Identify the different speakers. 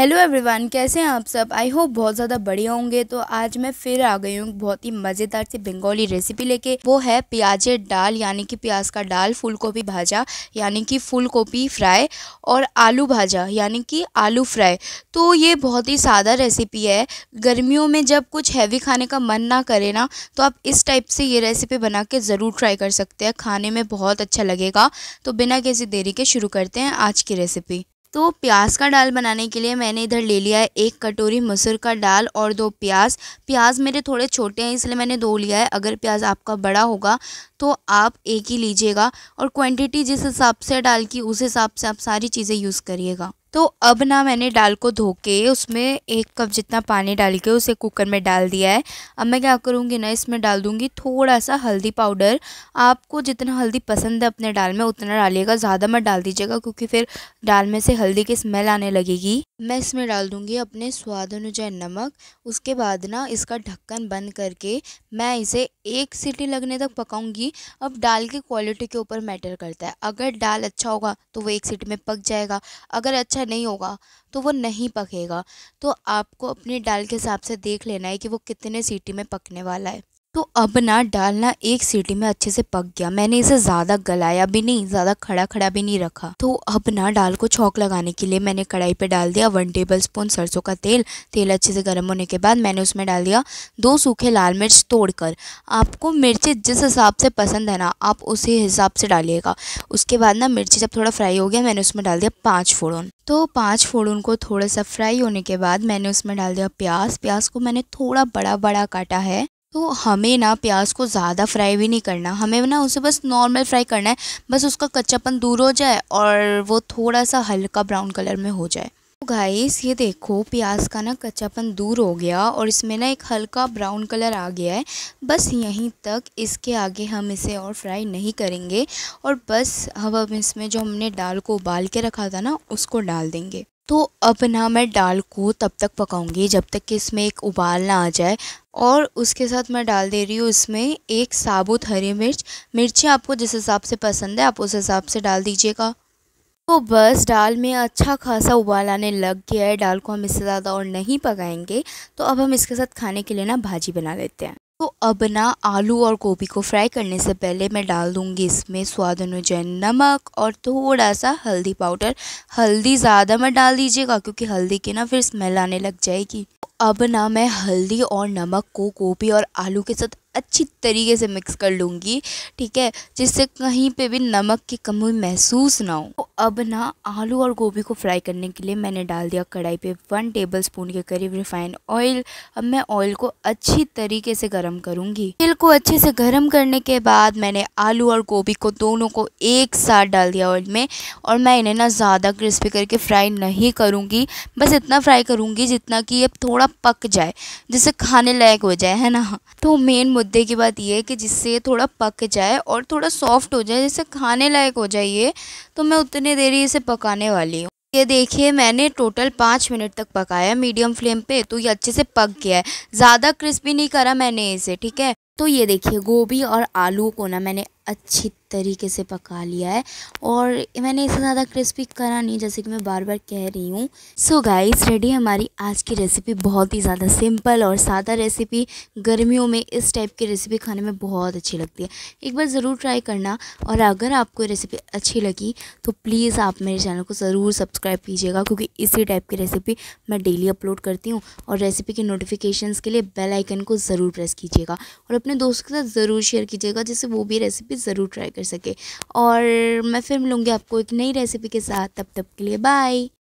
Speaker 1: hello everyone कैसे हैं आप सब आई होप बहुत ज़्यादा बढ़िया होंगे तो आज मैं फिर आ गई हूँ बहुत ही मज़ेदार सी बंगाली रेसिपी लेके वो है प्याजे डाल यानी कि प्याज का डाल फूल भाजा यानी कि फूल फ्राई और आलू भाजा यानी कि आलू फ्राई तो ये बहुत ही सादा रेसिपी है गर्मियों में जब कुछ हैवी खाने का मन ना करे ना तो आप इस टाइप से ये रेसिपी बना के ज़रूर ट्राई कर सकते हैं खाने में बहुत अच्छा लगेगा तो बिना किसी देरी के शुरू करते हैं आज की रेसिपी तो प्याज का दाल बनाने के लिए मैंने इधर ले लिया है एक कटोरी मसूर का दाल और दो प्याज प्याज मेरे थोड़े छोटे हैं इसलिए मैंने दो लिया है अगर प्याज आपका बड़ा होगा तो आप एक ही लीजिएगा और क्वांटिटी जिस हिसाब से डाल की उस हिसाब से आप सारी चीज़ें यूज़ करिएगा तो अब ना मैंने दाल को धो के उसमें एक कप जितना पानी डाल के उसे कुकर में डाल दिया है अब मैं क्या करूँगी ना इसमें डाल दूँगी थोड़ा सा हल्दी पाउडर आपको जितना हल्दी पसंद है अपने दाल में उतना डालिएगा ज़्यादा मत डाल दीजिएगा क्योंकि फिर दाल में से हल्दी की स्मेल आने लगेगी मैं इसमें डाल दूँगी अपने स्वाद अनुसार नमक उसके बाद ना इसका ढक्कन बंद करके मैं इसे एक सीटी लगने तक पकाऊँगी अब दाल की क्वालिटी के ऊपर मैटर करता है अगर दाल अच्छा होगा तो वो एक सीट में पक जाएगा अगर अच्छा नहीं होगा तो वो नहीं पकेगा तो आपको अपनी दाल के हिसाब से देख लेना है कि वो कितने सीटी में पकने वाला है तो अब ना डालना एक सीटी में अच्छे से पक गया मैंने इसे ज़्यादा गलाया भी नहीं ज़्यादा खड़ा खड़ा भी नहीं रखा तो अब ना डाल को छोंक लगाने के लिए मैंने कढ़ाई पे डाल दिया वन टेबल स्पून सरसों का तेल तेल अच्छे से गर्म होने के बाद मैंने उसमें डाल दिया दो सूखे लाल मिर्च तोड़कर आपको मिर्ची जिस हिसाब से पसंद है ना आप उसी हिसाब से डालिएगा उसके बाद ना मिर्ची जब थोड़ा फ्राई हो गया मैंने उसमें डाल दिया पाँच फोड़न तो पाँच फोड़न को थोड़ा सा फ्राई होने के बाद मैंने उसमें डाल दिया प्याज प्याज को मैंने थोड़ा बड़ा बड़ा काटा है तो हमें ना प्याज को ज़्यादा फ्राई भी नहीं करना हमें ना उसे बस नॉर्मल फ्राई करना है बस उसका कच्चापन दूर हो जाए और वो थोड़ा सा हल्का ब्राउन कलर में हो जाए तो गाइस ये देखो प्याज का ना कच्चापन दूर हो गया और इसमें ना एक हल्का ब्राउन कलर आ गया है बस यहीं तक इसके आगे हम इसे और फ्राई नहीं करेंगे और बस हम अब इसमें जो हमने दाल को उबाल के रखा था ना उसको डाल देंगे तो अब ना मैं दाल को तब तक पकाऊंगी जब तक कि इसमें एक उबाल ना आ जाए और उसके साथ मैं डाल दे रही हूँ इसमें एक साबुत हरी मिर्च मिर्ची आपको जिस हिसाब से पसंद है आप उस हिसाब से डाल दीजिएगा तो बस दाल में अच्छा खासा उबाल आने लग गया है दाल को हम इससे ज़्यादा और नहीं पकाएंगे तो अब हम इसके साथ खाने के लिए ना भाजी बना लेते हैं तो अब ना आलू और गोभी को फ्राई करने से पहले मैं डाल दूँगी इसमें स्वाद अनुजय नमक और थोड़ा सा हल्दी पाउडर हल्दी ज़्यादा मत डाल दीजिएगा क्योंकि हल्दी की ना फिर स्मेल आने लग जाएगी तो अब ना मैं हल्दी और नमक को गोभी और आलू के साथ अच्छी तरीके से मिक्स कर लूँगी ठीक है जिससे कहीं पे भी नमक की कमी महसूस ना हो अब ना आलू और गोभी को फ्राई करने के लिए मैंने डाल दिया कढ़ाई पे वन टेबल स्पून के करीब रिफाइंड ऑयल अब मैं ऑयल को अच्छी तरीके से गर्म करूँगी तेल को अच्छे से गर्म करने के बाद मैंने आलू और गोभी को दोनों को एक साथ डाल दिया ऑयल में और मैं इन्हें ना ज़्यादा क्रिस्पी करके फ्राई नहीं करूँगी बस इतना फ्राई करूँगी जितना कि अब थोड़ा पक जाए जिससे खाने लायक हो जाए है ना तो मेन मुद्दे की बात यह है कि जिससे थोड़ा पक जाए और थोड़ा सॉफ्ट हो जाए जिससे खाने लायक हो जाए तो मैं उतने देरी इसे पकाने वाली हूँ ये देखिए मैंने टोटल पाँच मिनट तक पकाया मीडियम फ्लेम पे तो ये अच्छे से पक गया है ज़्यादा क्रिस्पी नहीं करा मैंने इसे ठीक है तो ये देखिए गोभी और आलू को ना मैंने अच्छी तरीके से पका लिया है और मैंने इसे ज़्यादा क्रिस्पी करा नहीं जैसे कि मैं बार बार कह रही हूँ सो गाइस रेडी हमारी आज की रेसिपी बहुत ही ज़्यादा सिंपल और सादा रेसिपी गर्मियों में इस टाइप की रेसिपी खाने में बहुत अच्छी लगती है एक बार ज़रूर ट्राई करना और अगर आपको रेसिपी अच्छी लगी तो प्लीज़ आप मेरे चैनल को ज़रूर सब्सक्राइब कीजिएगा क्योंकि इसी टाइप की रेसिपी मैं डेली अपलोड करती हूँ और रेसिपी की नोटिफिकेशन के लिए बेलाइकन को ज़रूर प्रेस कीजिएगा और अपने अपने दोस्त के साथ ज़रूर शेयर कीजिएगा जिससे वो भी रेसिपी ज़रूर ट्राई कर सके और मैं फिर मिलूँगी आपको एक नई रेसिपी के साथ तब तक के लिए बाय